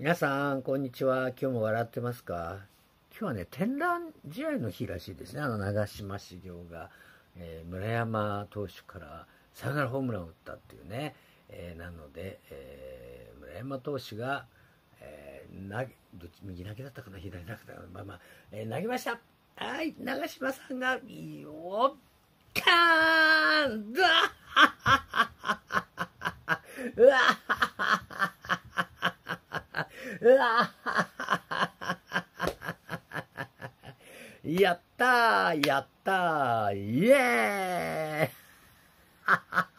皆さん、こんにちは。今日も笑ってますか今日はね、展覧試合の日らしいですね。あの、長嶋茂雄が、えー、村山投手からサヨナラホームランを打ったっていうね。えー、なので、えー、村山投手が、えー、投げ、どっち、右投げだったかな、左投げだったかな。まあまあ、えー、投げましたはい、長嶋さんが、いいよ、カーンだうわうわ やったーやったーイエーイ